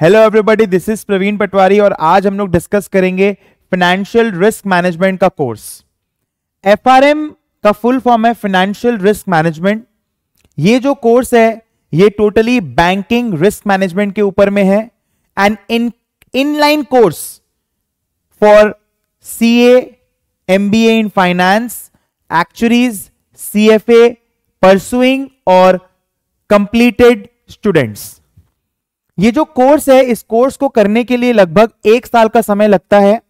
Hello everybody this is Praveen Patwari और आज हम लोग डिस्कस करेंगे फाइनेंशियल रिस्क मैनेजमेंट का कोर्स एफआरएम का फुल फॉर्म है फाइनेंशियल रिस्क मैनेजमेंट ये जो कोर्स है ये टोटली बैंकिंग रिस्क मैनेजमेंट के ऊपर में है and in inline course for C M B A in finance actuaries C F A pursuing और कंप्लीटेड स्टूडेंट्स ये जो कोर्स है इस कोर्स को करने के लिए लगभग एक साल का समय लगता है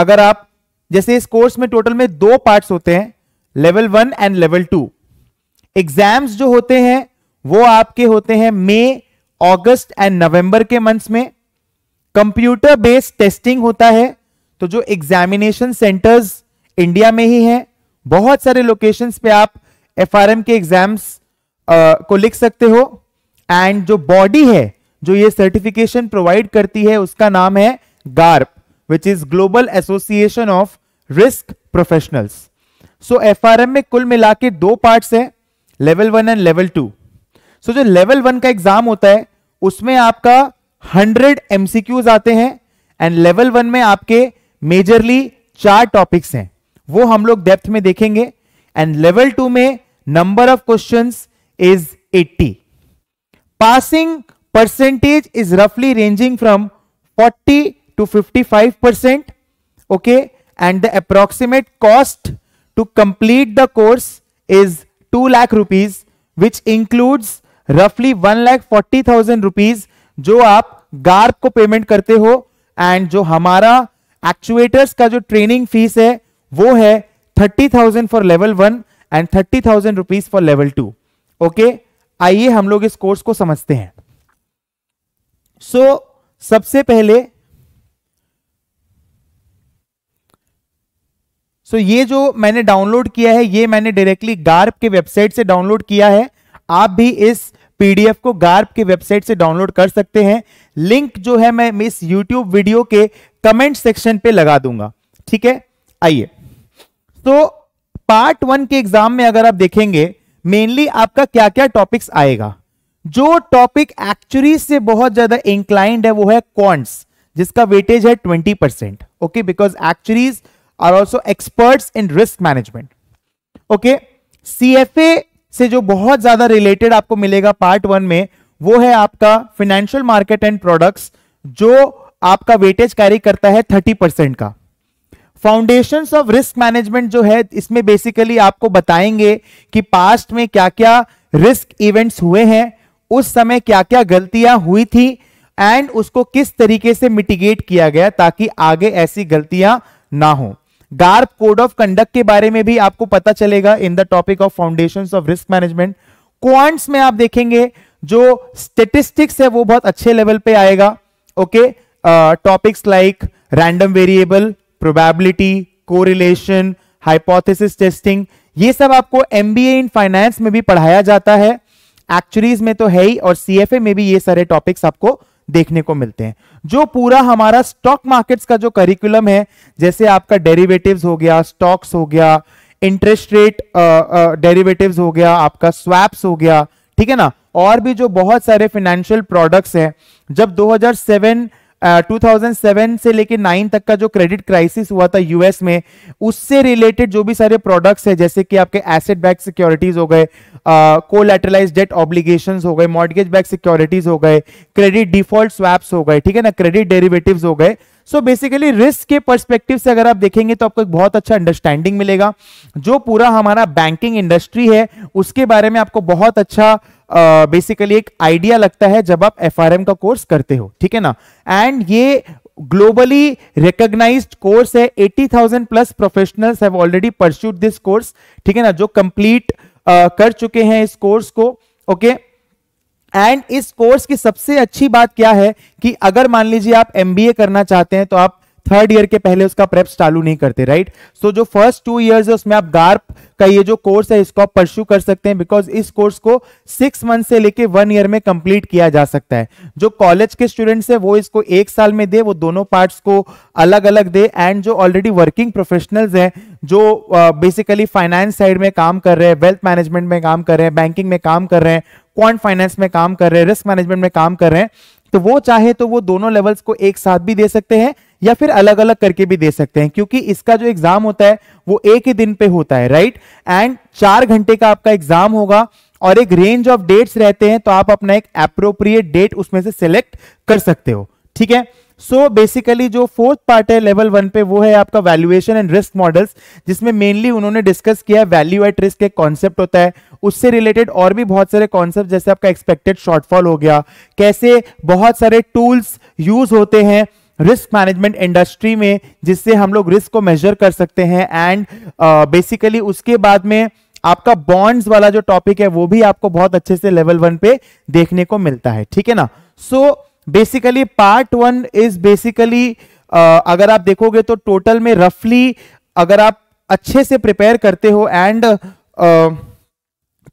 अगर आप जैसे इस कोर्स में टोटल में दो पार्ट्स होते हैं level one and level two exams जो होते हैं वो आपके होते हैं मई अगस्त एंड नवंबर के मंथ्स में कंप्यूटर बेस्ड टेस्टिंग होता है तो जो एग्जामिनेशन सेंटर्स इंडिया में ही हैं बहुत सारे लोकेशंस पे आप एफआरएम के एग्जाम्स को लिख सकते हो एंड जो बॉडी है जो ये सर्टिफिकेशन प्रोवाइड करती है उसका नाम है GARP which is global association of risk professionals so F में कुल मिला के दो पार्ट्स है level one and level two so जो लेवल वन का एग्जाम होता है उसमें आपका हंड्रेड एमसीक्यूज आते हैं एंड लेवल वन में आपके मेजरली चार टॉपिक्स हैं वो हम लोग डेप्थ में देखेंगे एंड लेवल टू में number of questions is 80 passing percentage is रफली ranging from 40 to 55 percent okay and the approximate cost to complete the course is two lakh rupees which includes रफली one lakh forty thousand rupees जो आप गार्ग को payment करते हो and जो हमारा actuators का जो ट्रेनिंग फीस है वो है thirty thousand for level one and thirty thousand rupees for level two okay आइए हम लोग इस कोर्स को समझते हैं सो so, सबसे पहले सो so, ये जो मैंने डाउनलोड किया है ये मैंने डायरेक्टली गार्प के वेबसाइट से डाउनलोड किया है आप भी इस पीडीएफ को गार्प के वेबसाइट से डाउनलोड कर सकते हैं लिंक जो है मैं इस यूट्यूब वीडियो के कमेंट सेक्शन पे लगा दूंगा ठीक है आइए तो पार्ट वन के एग्जाम में अगर आप देखेंगे मेनली आपका क्या क्या टॉपिक्स आएगा जो टॉपिक एक्चुअली से बहुत ज्यादा इंक्लाइंड है वो है क्वांट्स जिसका वेटेज है 20 percent okay because actuaries are also experts in risk management okay सी से जो बहुत ज्यादा रिलेटेड आपको मिलेगा पार्ट वन में वो है आपका फाइनेंशियल मार्केट एंड प्रोडक्ट्स जो आपका वेटेज कैरी करता है थर्टी परसेंट का फाउंडेशन ऑफ रिस्क मैनेजमेंट जो है इसमें बेसिकली आपको बताएंगे कि पास्ट में क्या क्या रिस्क इवेंट्स हुए हैं उस समय क्या क्या गलतियां हुई थी एंड उसको किस तरीके से मिटिगेट किया गया ताकि आगे ऐसी गलतियां ना हो गार्प कोड ऑफ कंडक्ट के बारे में भी आपको पता चलेगा in the topic of foundation of risk management quants में आप देखेंगे जो स्टेटिस्टिक्स है वो बहुत अच्छे लेवल पे आएगा okay topics like random variable probability correlation hypothesis testing ये सब आपको एमबीए इन फाइनेंस में भी पढ़ाया जाता है एक्चुअलीज में तो है ही और सीएफए में भी ये सारे टॉपिक्स आपको देखने को मिलते हैं जो पूरा हमारा स्टॉक मार्केट्स का जो करिकुलम है जैसे आपका डेरिवेटिव्स हो गया स्टॉक्स हो गया इंटरेस्ट रेट डेरिवेटिव्स हो गया आपका स्वैप्स हो गया ठीक है ना और भी जो बहुत सारे फाइनेंशियल प्रोडक्ट्स हैं जब 2007 2007 से लेके 9 तक का जो क्रेडिट क्राइसिस हुआ था यूएस में उससे रिलेटेड जो भी सारे प्रोडक्ट्स है जैसे कि आपके एसेट बैक सिक्योरिटीज हो गए कोलेटरलाइज डेट ऑब्लिगेशंस हो गए मॉडगेज बैक सिक्योरिटीज हो गए क्रेडिट डिफॉल्ट स्वैप्स हो गए ठीक है ना क्रेडिट डेरिवेटिव्स हो गए सो बेसिकली रिस्क के परस्पेक्टिव से अगर आप देखेंगे तो आपको एक बहुत अच्छा अंडरस्टैंडिंग मिलेगा जो पूरा हमारा बैंकिंग इंडस्ट्री है उसके बारे में आपको बहुत अच्छा बेसिकली uh, एक आइडिया लगता है जब आप एफ का कोर्स करते हो ठीक है ना एंड ये ग्लोबली रिकॉग्नाइज्ड कोर्स है 80,000 plus professionals have already pursued this course ठीक है ना जो कंप्लीट uh, कर चुके हैं इस कोर्स को ओके okay? एंड इस कोर्स की सबसे अच्छी बात क्या है कि अगर मान लीजिए आप एमबीए करना चाहते हैं तो आप थर्ड ईयर के पहले उसका प्रेप्स चालू नहीं करते राइट सो so, जो फर्स्ट टू ईयर है उसमें आप गार्प का ये जो कोर्स है इसको आप परस्यू कर सकते हैं बिकॉज इस कोर्स को सिक्स मंथ से लेके वन ईयर में कंप्लीट किया जा सकता है जो कॉलेज के स्टूडेंट्स है वो इसको एक साल में दे वो दोनों पार्ट्स को अलग अलग दे एंड जो ऑलरेडी वर्किंग प्रोफेशनल्स हैं जो बेसिकली फाइनेंस साइड में काम कर रहे हैं वेल्थ मैनेजमेंट में काम कर रहे हैं बैंकिंग में काम कर रहे हैं क्वांट फाइनेंस में काम कर रहे हैं रिस्क मैनेजमेंट में काम कर रहे हैं तो वो चाहे तो वो दोनों लेवल्स को एक साथ भी दे सकते हैं या फिर अलग अलग करके भी दे सकते हैं क्योंकि इसका जो एग्जाम होता है वो एक ही दिन पे होता है राइट एंड चार घंटे का आपका एग्जाम होगा और एक रेंज ऑफ डेट्स रहते हैं तो आप अपना एक अप्रोप्रिएट डेट उसमें से सिलेक्ट कर सकते हो ठीक है सो so बेसिकली जो फोर्थ पार्ट है लेवल वन पे वो है आपका वैल्यूएशन एंड रिस्क मॉडल्स जिसमें मेनली उन्होंने डिस्कस किया है वैल्यू एट रिस्क एक कॉन्सेप्ट होता है उससे रिलेटेड और भी बहुत सारे कॉन्सेप्ट जैसे आपका एक्सपेक्टेड शॉर्टफॉल हो गया कैसे बहुत सारे टूल्स यूज होते हैं रिस्क मैनेजमेंट इंडस्ट्री में जिससे हम लोग रिस्क को मेजर कर सकते हैं एंड बेसिकली uh, उसके बाद में आपका बॉन्ड्स वाला जो टॉपिक है वो भी आपको बहुत अच्छे से लेवल वन पे देखने को मिलता है ठीक है ना so so, basically part one is basically अगर आप देखोगे तो टोटल में रफली अगर आप अच्छे से प्रिपेयर करते हो एंड uh,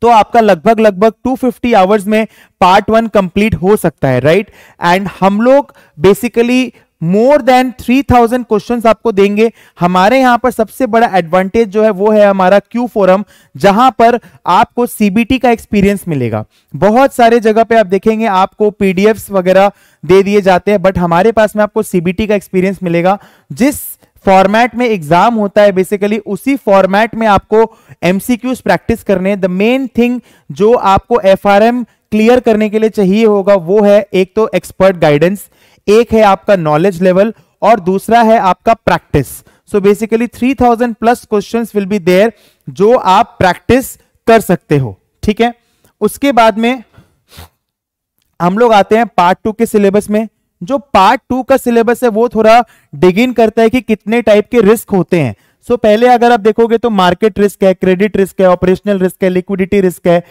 तो आपका लगभग लगभग 250 आवर्स में पार्ट वन कंप्लीट हो सकता है राइट right? एंड हम लोग basically more than three thousand question आपको देंगे हमारे यहां पर सबसे बड़ा एडवांटेज जो है वो है हमारा क्यू फोरम जहां पर आपको सीबीटी का एक्सपीरियंस मिलेगा बहुत सारे जगह पे आप देखेंगे आपको पीडीएफ वगैरह दे दिए जाते हैं बट हमारे पास में आपको सीबीटी का एक्सपीरियंस मिलेगा जिस फॉर्मेट में एग्जाम होता है बेसिकली उसी फॉर्मेट में आपको एमसीक्यूज प्रैक्टिस करने द मेन थिंग जो आपको एफआरएम क्लियर करने के लिए चाहिए होगा वो है एक तो एक्सपर्ट गाइडेंस एक है आपका नॉलेज लेवल और दूसरा है आपका practice so basically 3000 plus questions will be there जो आप प्रैक्टिस कर सकते हो ठीक है उसके बाद में हम लोग आते हैं पार्ट टू के सिलेबस में जो पार्ट टू का सिलेबस है वो थोड़ा डिग इन करता है कि कितने टाइप के रिस्क होते हैं सो so, पहले अगर आप देखोगे तो मार्केट रिस्क है क्रेडिट रिस्क है ऑपरेशनल रिस्क है लिक्विडिटी रिस्क है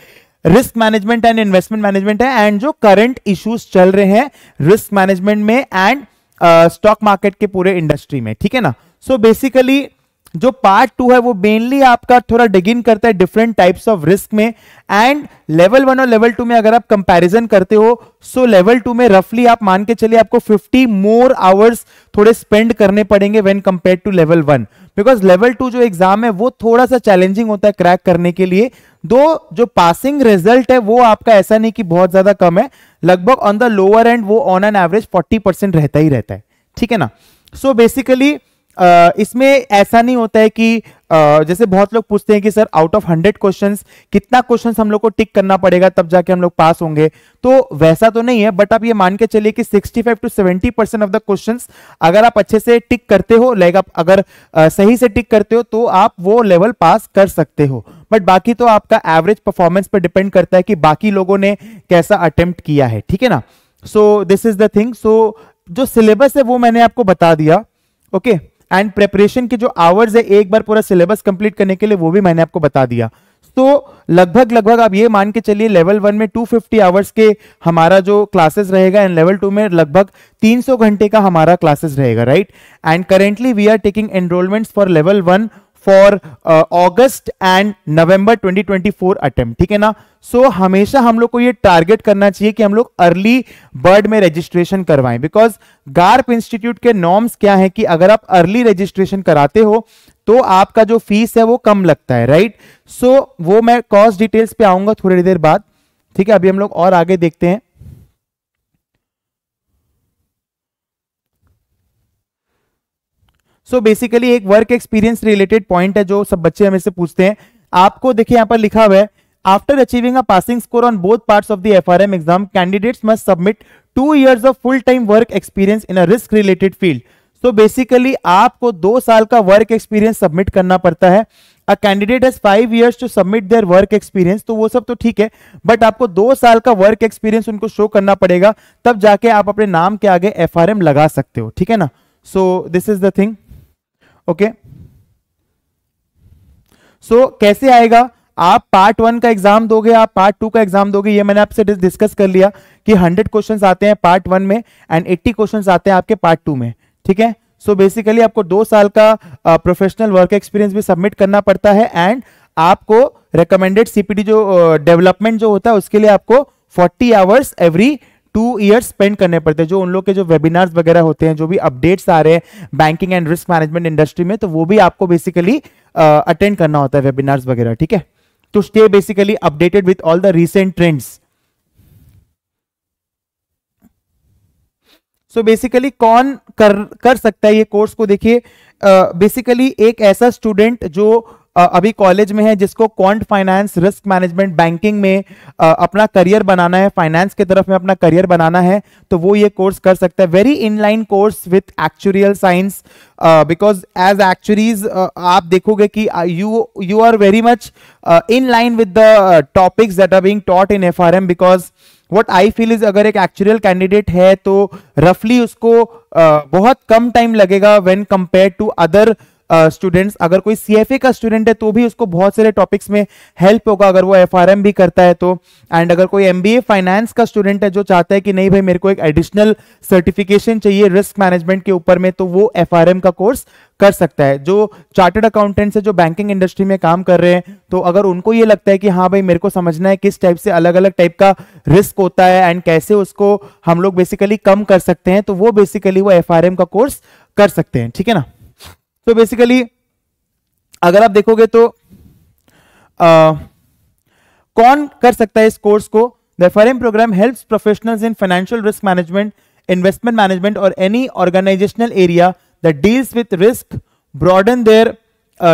risk management and investment management है एंड जो करंट इश्यूज चल रहे हैं रिस्क मैनेजमेंट में एंड स्टॉक मार्केट के पूरे इंडस्ट्री में ठीक है ना सो so बेसिकली जो पार्ट टू है वो मेनली आपका थोड़ा डिग इन करता है डिफरेंट टाइप्स ऑफ रिस्क में एंड लेवल वन और लेवल टू में अगर आप कंपैरिजन करते हो सो लेवल टू में रफली आप मान के चलिए आपको 50 मोर आवर्स थोड़े स्पेंड करने पड़ेंगे when compare to level one because level two जो एग्जाम है वो थोड़ा सा चैलेंजिंग होता है क्रैक करने के लिए दो जो पासिंग रिजल्ट है वो आपका ऐसा नहीं कि बहुत ज्यादा कम है लगभग ऑन द लोअर एंड वो ऑन एन एवरेज 40 परसेंट रहता ही रहता है ठीक है ना सो so बेसिकली इसमें ऐसा नहीं होता है कि जैसे बहुत लोग पूछते हैं कि sir out of hundred question कितना क्वेश्चन हम लोग को टिक करना पड़ेगा तब जाके हम लोग पास होंगे तो वैसा तो नहीं है बट आप ये मान के चलिए कि 65 to 70 percent of the question अगर आप अच्छे से टिक करते हो लाइक आप अगर आ, सही से टिक करते हो तो आप वो लेवल पास कर सकते हो बट बाकी तो आपका एवरेज परफॉर्मेंस पर डिपेंड करता है कि बाकी लोगों ने कैसा अटेम्प्ट किया है ठीक है ना so this is the thing so जो सिलेबस है वो मैंने आपको बता दिया ओके okay? एंड प्रेपरेशन के जो आवर्स है एक बार पूरा सिलेबस कंप्लीट करने के लिए वो भी मैंने आपको बता दिया तो लगभग लगभग आप ये मान के चलिए लेवल वन में 250 आवर्स के हमारा जो क्लासेस रहेगा एंड लेवल टू में लगभग 300 घंटे का हमारा क्लासेस रहेगा right and currently we are taking enrolments for level one for August and November 2024 attempt ठीक है ना सो so, हमेशा हम लोग को ये टारगेट करना चाहिए कि हम लोग अर्ली बर्ड में रजिस्ट्रेशन करवाएं बिकॉज गार्प इंस्टीट्यूट के नॉर्म्स क्या है कि अगर आप अर्ली रजिस्ट्रेशन कराते हो तो आपका जो फीस है वो कम लगता है राइट right? सो so, वो मैं कॉस्ट डिटेल्स पे आऊंगा थोड़ी देर बाद ठीक है अभी हम लोग और आगे देखते हैं सो so बेसिकली एक वर्क एक्सपीरियंस रिलेटेड पॉइंट है जो सब बच्चे हमें से पूछते हैं आपको देखिए यहाँ पर लिखा हुआ है a passing score on both part of parts F R M exam candidates must submit two years of full time work experience in a risk related field so basically आपको दो साल का वर्क एक्सपीरियंस सबमिट करना पड़ता है a candidate has five years to submit their work experience तो वो सब तो ठीक है बट आपको दो साल का वर्क एक्सपीरियंस उनको शो करना पड़ेगा तब जाके आप अपने नाम के आगे एफ लगा सकते हो ठीक है ना so this is the thing okay so कैसे आएगा आप पार्ट वन का एग्जाम दोगे आप पार्ट टू का एग्जाम दोगे ये मैंने आपसे डिस्कस कर लिया कि हंड्रेड क्वेश्चन आते हैं पार्ट वन में एंड एट्टी क्वेश्चन आते हैं आपके पार्ट टू में ठीक है सो so बेसिकली आपको दो साल का प्रोफेशनल वर्क एक्सपीरियंस भी सबमिट करना पड़ता है एंड आपको रिकमेंडेड सीपीडी जो डेवलपमेंट uh, जो होता है उसके लिए आपको 40 hours every two years spend करने पड़ते हैं जो उन लोग के जो वेबिनार्स वगैरह होते हैं जो भी अपडेट्स आ रहे हैं banking and risk management industry में तो वो भी आपको बेसिकली अटेंड uh, करना होता है वेबिनार्स वगैरह ठीक है तो stay basically updated with all the recent trends so basically कौन कर कर सकता है ये कोर्स को देखिए बेसिकली uh, एक ऐसा स्टूडेंट जो uh, अभी कॉलेज में है जिसको quant finance risk management banking में अपना करियर बनाना है फाइनेंस की तरफ में अपना करियर बनाना है तो वो ये कोर्स कर सकता है very inline course with actuarial science because as actuaries आप देखोगे कि you you are very much in line with the topics that are being taught in F R M because what I feel is अगर एक actual candidate है तो रफली उसको uh, बहुत कम टाइम लगेगा when compare to other students अगर कोई सी का स्टूडेंट है तो भी उसको बहुत सारे टॉपिक्स में हेल्प होगा अगर वो एफ भी करता है तो एंड अगर कोई एम फाइनेंस का स्टूडेंट है जो चाहता है कि नहीं भाई मेरे को एक एडिशनल सर्टिफिकेशन चाहिए रिस्क मैनेजमेंट के ऊपर में तो वो एफ का कोर्स कर सकता है जो चार्टर्ड अकाउंटेंट्स है जो बैंकिंग इंडस्ट्री में काम कर रहे हैं तो अगर उनको ये लगता है कि हाँ भाई मेरे को समझना है किस टाइप से अलग अलग टाइप का रिस्क होता है एंड कैसे उसको हम लोग बेसिकली कम कर सकते हैं तो वो बेसिकली वो एफ का कोर्स कर सकते हैं ठीक है ना तो बेसिकली अगर आप देखोगे तो आ, कौन कर सकता है इस कोर्स को the F program helps professionals in financial risk management investment management और any organizational area that deals with risk broaden their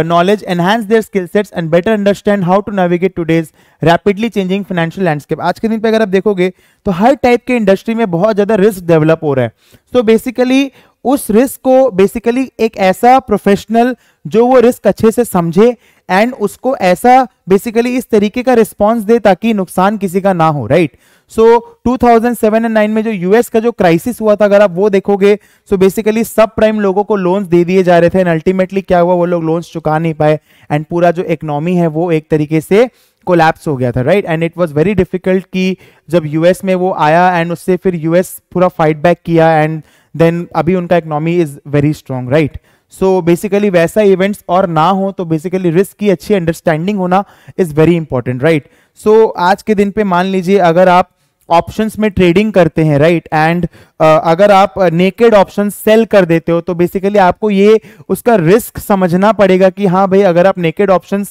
knowledge enhance their skill sets and better understand how to navigate navigate today's rapidly changing financial आज के दिन पर अगर आप देखोगे तो हर type के इंडस्ट्री में बहुत ज़्यादा रिस्क डेवलप हो रहा है सो so बेसिकली उस रिस्क को बेसिकली एक ऐसा प्रोफेशनल जो वो रिस्क अच्छे से समझे एंड उसको ऐसा बेसिकली इस तरीके का रिस्पॉन्स दे ताकि नुकसान किसी का ना हो राइट सो so, 2007 एंड 9 में जो यूएस का जो क्राइसिस हुआ था अगर आप वो देखोगे सो बेसिकली सब प्राइम लोगों को लोन्स दे दिए जा रहे थे एंड अल्टीमेटली क्या हुआ वो लोग लोन्स चुका नहीं पाए एंड पूरा जो इकोनॉमी है वो एक तरीके से कोलैप्स हो गया था right and it was very difficult कि जब यूएस में वो आया एंड उससे फिर यूएस पूरा फाइट बैक किया एंड देन अभी उनका economy is very strong right so basically वैसा इवेंट्स और ना हो तो बेसिकली रिस्क की अच्छी अंडरस्टैंडिंग होना is very important right so आज के दिन पे मान लीजिए अगर आप ऑप्शंस में ट्रेडिंग करते हैं राइट एंड अगर आप नेकेड ऑप्शन सेल कर देते हो तो बेसिकली आपको ये उसका रिस्क समझना पड़ेगा कि हाँ भाई अगर आप नेकेड ऑप्शन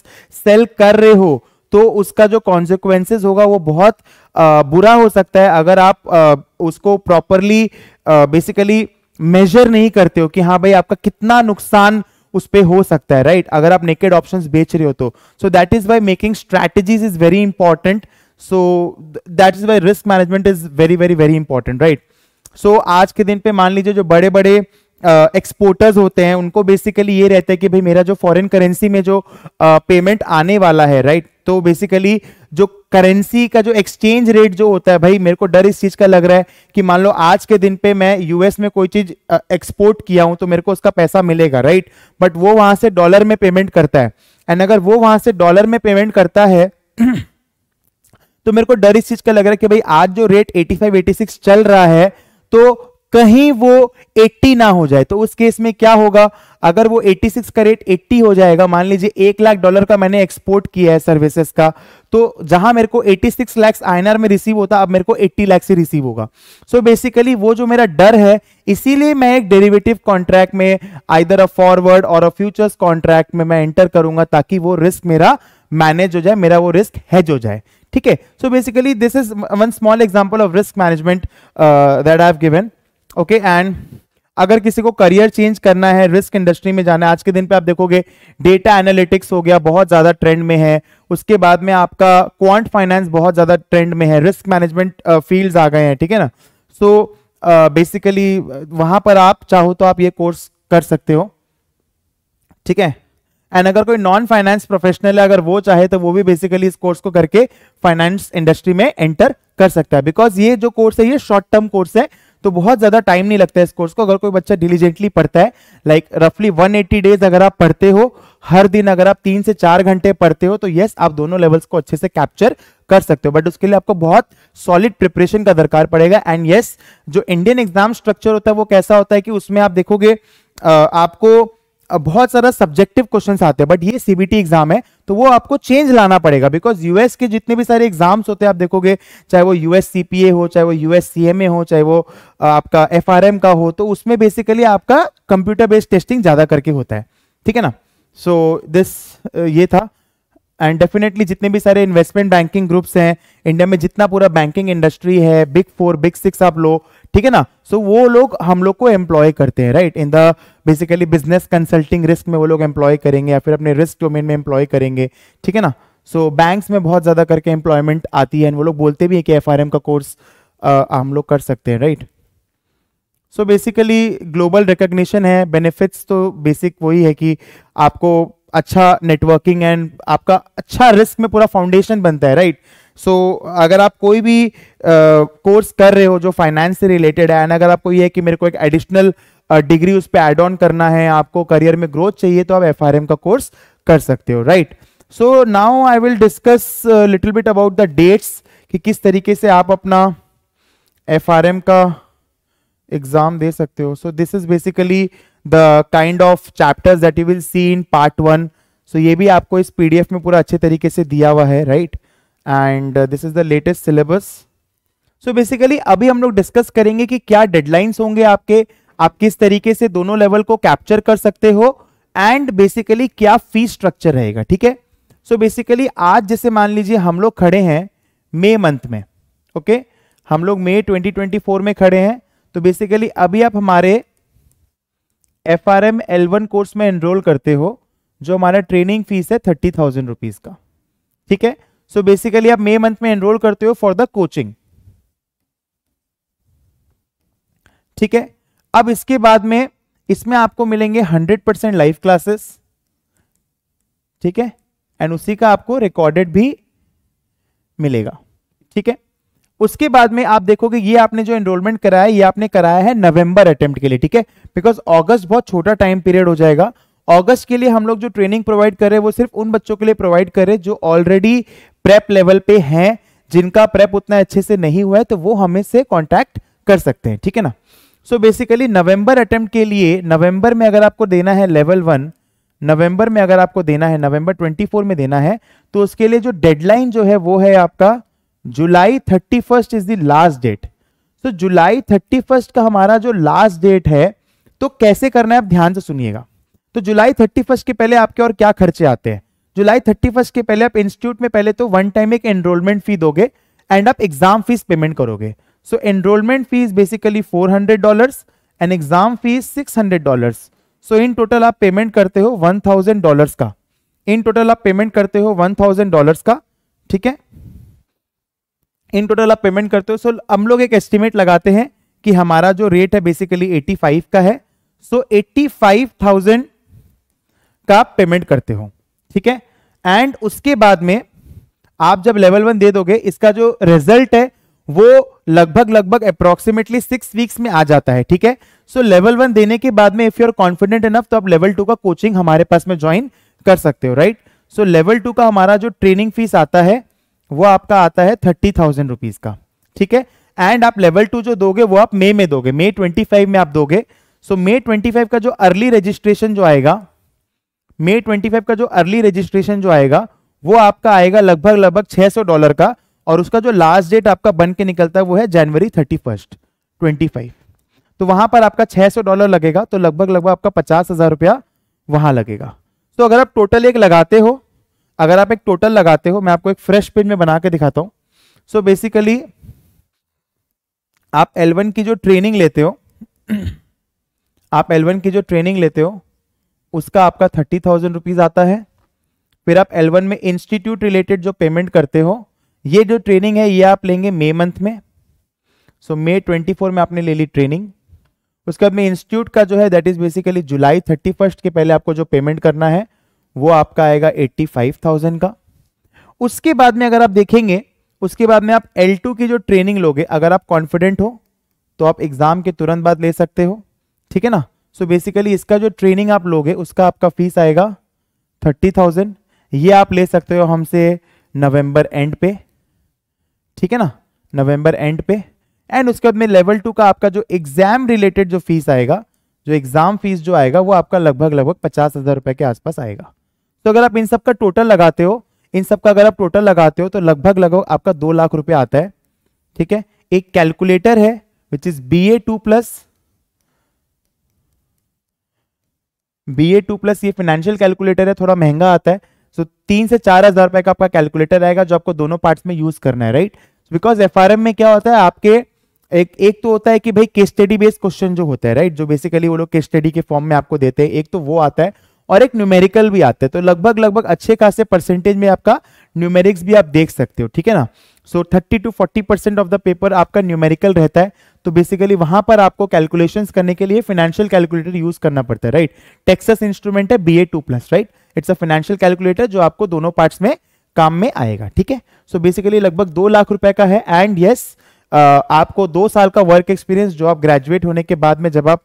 सेल कर रहे हो तो उसका जो कॉन्सिक्वेंसेज होगा वो बहुत uh, बुरा हो सकता है अगर आप uh, उसको प्रॉपरली बेसिकली मेजर नहीं करते हो कि हाँ भाई आपका कितना नुकसान उस पर हो सकता है राइट अगर आप नेकेड ऑप्शन बेच रहे हो तो so that is why making strategies is very important so that is why risk management is very very very important right so आज के दिन पे मान लीजिए जो बड़े बड़े एक्सपोर्टर्स होते हैं उनको बेसिकली ये रहता है कि भाई मेरा जो फॉरेन करेंसी में जो पेमेंट uh, आने वाला है राइट right? तो बेसिकली जो करेंसी का जो एक्सचेंज रेट जो होता है भाई मेरे को डर इस चीज का लग रहा है कि मान लो आज के दिन पे मैं यूएस में कोई चीज एक्सपोर्ट किया हूं तो मेरे को उसका पैसा मिलेगा राइट right? बट वो वहां से डॉलर में पेमेंट करता है एंड अगर वो वहां से डॉलर में पेमेंट करता है तो मेरे को डर इस चीज का लग रहा है कि भाई आज जो रेट 85 86 चल रहा है तो कहीं वो 80 ना हो जाए तो उस केस में क्या होगा अगर वो 86 का रेट 80 हो जाएगा मान लीजिए एक लाख डॉलर का मैंने एक्सपोर्ट किया है सर्विसेज का तो जहां मेरे को 86 लाख आईएनआर में रिसीव होता अब मेरे को 80 लैक्स ही रिसीव होगा सो so बेसिकली वो जो मेरा डर है इसीलिए मैं एक डेरिवेटिव कॉन्ट्रैक्ट में either a forward or a futures contract में मैं एंटर करूंगा ताकि वो रिस्क मेरा मैनेज हो जाए मेरा वो रिस्क हैज हो जाए ठीक है so basically this is one small example of risk management that I have given okay and अगर किसी को करियर चेंज करना है रिस्क इंडस्ट्री में जाना है आज के दिन पे आप देखोगे डेटा एनालिटिक्स हो गया बहुत ज़्यादा ट्रेंड में है उसके बाद में आपका क्वांट फाइनेंस बहुत ज़्यादा ट्रेंड में है रिस्क मैनेजमेंट फील्ड्स आ गए हैं ठीक है ना सो बेसिकली वहां पर आप चाहो तो आप ये कोर्स कर सकते हो ठीक है एंड अगर कोई नॉन फाइनेंस प्रोफेशनल है अगर वो चाहे तो वो भी बेसिकली इस कोर्स को करके फाइनेंस इंडस्ट्री में एंटर कर सकता है बिकॉज ये जो कोर्स है ये शॉर्ट टर्म कोर्स है तो बहुत ज्यादा टाइम नहीं लगता है इस कोर्स को अगर कोई बच्चा डिलीजेंटली पढ़ता है लाइक रफली 180 डेज अगर आप पढ़ते हो हर दिन अगर आप तीन से चार घंटे पढ़ते हो तो यस आप दोनों लेवल्स को अच्छे से कैप्चर कर सकते हो बट उसके लिए आपको बहुत सॉलिड प्रिपरेशन का दरकार पड़ेगा एंड यस जो इंडियन एग्जाम स्ट्रक्चर होता है वो कैसा होता है कि उसमें आप देखोगे आपको बहुत सारा सब्जेक्टिव क्वेश्चंस आते हैं बट ये सीबीटी एग्जाम है तो वो आपको चेंज लाना पड़ेगा बिकॉज यूएस के जितने भी सारे एग्जाम्स होते हैं आप देखोगे चाहे वो यूएस सीपीए हो चाहे वो यूएस सीएमए हो चाहे वो आपका एफआरएम का हो तो उसमें बेसिकली आपका कंप्यूटर बेस्ड टेस्टिंग ज्यादा करके होता है ठीक है ना सो so, दिस ये था एंड डेफिनेटली जितने भी सारे इन्वेस्टमेंट बैंकिंग ग्रुप्स हैं इंडिया में जितना पूरा बैंकिंग इंडस्ट्री है बिग फोर बिग सिक्स आप लो ठीक है ना सो so, वो लोग हम लोग को एम्प्लॉय करते हैं right in the basically business consulting risk में वो लोग एम्प्लॉय करेंगे या फिर अपने रिस्क डोमेन में एम्प्लॉय करेंगे ठीक है ना सो so, बैंक्स में बहुत ज़्यादा करके एम्प्लॉयमेंट आती है वो लोग बोलते भी हैं कि एफ का कोर्स हम लोग कर सकते हैं right so basically global recognition है बेनिफिट्स तो बेसिक वही है कि आपको अच्छा नेटवर्किंग एंड आपका अच्छा रिस्क में पूरा फाउंडेशन बनता है राइट सो so, अगर आप कोई भी कोर्स uh, कर रहे हो जो फाइनेंस से रिलेटेड है एंड अगर आपको ये है कि मेरे को एक एडिशनल डिग्री uh, उस पर एड ऑन करना है आपको करियर में ग्रोथ चाहिए तो आप एफ का कोर्स कर सकते हो right so now I will discuss little bit about the dates कि किस तरीके से आप अपना एफ का एग्जाम दे सकते हो so this is basically the kind of chapters that you will see in part one so ये भी आपको इस पीडीएफ में पूरा अच्छे तरीके से दिया हुआ है right and this is the latest syllabus so basically अभी हम लोग डिस्कस करेंगे कि क्या डेडलाइंस होंगे आपके आप किस तरीके से दोनों लेवल को कैप्चर कर सकते हो एंड बेसिकली क्या फी स्ट्रक्चर रहेगा ठीक है सो बेसिकली आज जैसे मान लीजिए हम लोग खड़े हैं मे मंथ में ओके okay? हम लोग मई 2024 में खड़े हैं तो बेसिकली अभी आप हमारे F R M L one course में एनरोल करते हो जो हमारा ट्रेनिंग फीस है थर्टी थाउजेंड रुपीज का ठीक है सो so बेसिकली आप मे मंथ में एनरोल करते हो फॉर द कोचिंग ठीक है अब इसके बाद में इसमें आपको मिलेंगे हंड्रेड परसेंट लाइव क्लासेस ठीक है एंड उसी का आपको रिकॉर्डेड भी मिलेगा ठीक है उसके बाद में आप देखोगे ये आपने जो एनरोलमेंट कराया ये आपने कराया है नवंबर अटेम्प्ट के लिए ठीक है बिकॉज अगस्त बहुत छोटा टाइम पीरियड हो जाएगा अगस्त के लिए हम लोग जो ट्रेनिंग प्रोवाइड कर रहे हैं वो सिर्फ उन बच्चों के लिए प्रोवाइड कर रहे हैं जो ऑलरेडी प्रेप लेवल पे हैं जिनका प्रेप उतना अच्छे से नहीं हुआ है तो वो हमें से कॉन्टैक्ट कर सकते हैं ठीक है ना सो बेसिकली नवंबर अटेम्प्ट के लिए नवंबर में अगर आपको देना है लेवल वन नवंबर में अगर आपको देना है नवंबर 24 में देना है तो उसके लिए जो डेडलाइन जो है वो है आपका July thirty first is the last date तो जुलाई थर्टी फर्स्ट का हमारा जो लास्ट डेट है तो कैसे करना है आप ध्यान से सुनिएगा तो जुलाई थर्टी फर्स्ट के पहले आपके और क्या खर्चे आते हैं जुलाई थर्टी फर्स्ट के पहले आप इंस्टीट्यूट में पहले तो वन टाइम एक एनरोलमेंट फी दोगे एंड आप एग्जाम फीस पेमेंट करोगे so enrollment fees basically four hundred dollar and exam fees six hundred dollar so in total आप पेमेंट करते हो वन थाउजेंड डॉलर का इन टोटल आप पेमेंट करते हो वन थाउजेंड डॉलर का ठीक है इन टोटल आप पेमेंट करते हो सो so, हम लोग एक एस्टिमेट लगाते हैं कि हमारा जो रेट है बेसिकली 85 का है सो so, 85,000 का पेमेंट करते हो ठीक है एंड उसके बाद में आप जब लेवल वन दे दोगे इसका जो रिजल्ट है वो लगभग लगभग अप्रोक्सीमेटली सिक्स वीक्स में आ जाता है ठीक है सो लेवल वन देने के बाद में if you are confident enough तो आप लेवल टू का कोचिंग हमारे पास में ज्वाइन कर सकते हो राइट सो लेवल टू का हमारा जो ट्रेनिंग फीस आता है वो आपका आता है थर्टी थाउजेंड रुपीज का ठीक है एंड आप लेवल टू जो दोगे वो आप मे में दोगे मे ट्वेंटी फाइव में आप दोगे सो मे ट्वेंटी फाइव का जो अर्ली रजिस्ट्रेशन जो आएगा मे ट्वेंटी फाइव का जो अर्ली रजिस्ट्रेशन जो आएगा वो आपका आएगा लगभग लगभग छह सौ डॉलर का और उसका जो लास्ट डेट आपका बन के निकलता है वो है January thirty first twenty five तो वहां पर आपका छह सौ डॉलर लगेगा तो लगभग लगभग आपका पचास हजार रुपया वहां लगेगा तो अगर आप टोटल एक लगाते हो अगर आप एक टोटल लगाते हो मैं आपको एक फ्रेश पेज में बना के दिखाता हूं सो so बेसिकली आप L1 की जो ट्रेनिंग लेते हो आप L1 की जो ट्रेनिंग लेते हो उसका आपका थर्टी थाउजेंड रुपीज आता है फिर आप L1 में इंस्टीट्यूट रिलेटेड जो पेमेंट करते हो ये जो ट्रेनिंग है ये आप लेंगे मे मंथ में सो मे 24 में आपने ले ली ट्रेनिंग उसके बाद में इंस्टीट्यूट का जो है that is basically July thirty first के पहले आपको जो पेमेंट करना है वो आपका आएगा 85,000 का उसके बाद में अगर आप देखेंगे उसके बाद में आप L2 की जो ट्रेनिंग लोगे अगर आप कॉन्फिडेंट हो तो आप एग्जाम के तुरंत बाद ले सकते हो ठीक है ना सो so बेसिकली इसका जो ट्रेनिंग आप लोगे उसका आपका फीस आएगा थर्टी थाउजेंड ये आप ले सकते हो हमसे नवंबर एंड पे ठीक है ना नवंबर एंड पे एंड उसके बाद में लेवल टू का आपका जो एग्जाम रिलेटेड जो फीस आएगा जो एग्जाम फीस जो आएगा वो आपका लगभग लगभग पचास हजार रुपए के आसपास आएगा तो अगर आप इन सब का टोटल लगाते हो इन सब का अगर आप टोटल लगाते हो तो लगभग लगभग आपका दो लाख रुपए आता है ठीक है एक कैलकुलेटर है which is B A two plus B A two plus ये फाइनेंशियल कैलकुलेटर है थोड़ा महंगा आता है सो so, तीन से चार हजार रुपए का आपका कैलकुलेटर आएगा जो आपको दोनों पार्ट में यूज करना है राइट बिकॉज एफ में क्या होता है आपके एक एक तो होता है कि भाई केस स्टडी बेस्ड क्वेश्चन जो होता है राइट जो बेसिकली वो लोग केस स्टडी के फॉर्म में आपको देते हैं एक तो वो आता है और एक न्यूमेरिकल भी आते हैं तो लगभग लगभग अच्छे खासे परसेंटेज में आपका न्यूमेरिक्स भी आप देख सकते हो ठीक है ना so thirty to forty percent of the paper आपका न्यूमेरिकल रहता है तो बेसिकली वहां पर आपको कैलकुलेशन करने के लिए फाइनेंशियल कैलकुलेटर यूज करना पड़ता है राइट टेक्सस इंस्ट्रूमेंट है B A two plus right it's a financial calculator जो आपको दोनों पार्ट में काम में आएगा ठीक है सो बेसिकली लगभग दो लाख रुपए का है एंड यस yes, Uh, आपको दो साल का वर्क एक्सपीरियंस जो आप ग्रेजुएट होने के बाद में जब आप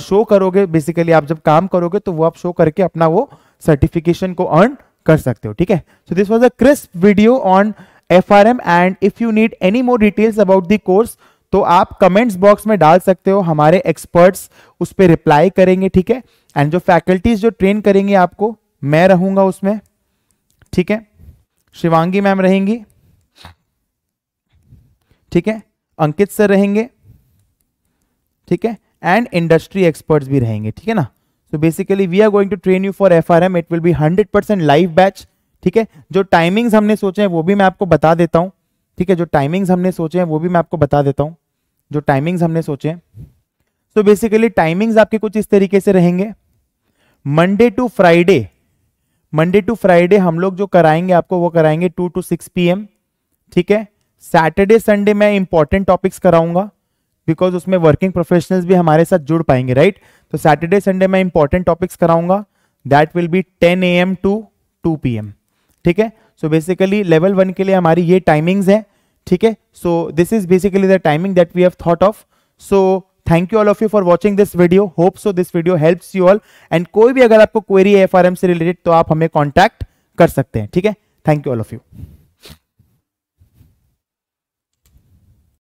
शो करोगे बेसिकली आप जब काम करोगे तो वो आप शो करके अपना वो सर्टिफिकेशन को अर्न कर सकते हो ठीक है so this was a crisp video on F R M and if you need any more details about the course तो आप कमेंट्स बॉक्स में डाल सकते हो हमारे एक्सपर्ट्स उस पर रिप्लाई करेंगे ठीक है एंड जो फैकल्टीज जो ट्रेन करेंगे आपको मैं रहूंगा उसमें ठीक है शिवांगी मैम रहेंगी ठीक है अंकित सर रहेंगे ठीक है एंड इंडस्ट्री एक्सपर्ट्स भी रहेंगे ठीक है ना so basically we are going to train you for F R M it will be hundred percent live batch ठीक है जो टाइमिंग्स हमने सोचे हैं वो भी मैं आपको बता देता हूँ ठीक है जो टाइमिंग्स हमने सोचे हैं वो भी मैं आपको बता देता हूँ जो टाइमिंग्स हमने सोचे हैं सो बेसिकली टाइमिंग्स आपके कुछ इस तरीके से रहेंगे Monday to Friday Monday to Friday हम लोग जो कराएंगे आपको वो कराएंगे टू टू सिक्स पी ठीक है सैटरडे संडे मैं इंपॉर्टेंट टॉपिक्स कराऊंगा बिकॉज उसमें वर्किंग प्रोफेशनल्स भी हमारे साथ जुड़ पाएंगे राइट तो सैटरडे संडे मैं इंपॉर्टेंट टॉपिक्स कराऊंगा that will be ten A M to two P M ठीक है सो बेसिकली लेवल वन के लिए हमारी ये टाइमिंग्स है ठीक है so this is basically the timing that we have thought of so thank you all of you for watching this video hope so this video helps you all and कोई भी अगर आपको क्वेरी है F से related तो आप हमें contact कर सकते हैं ठीक है thank you all of you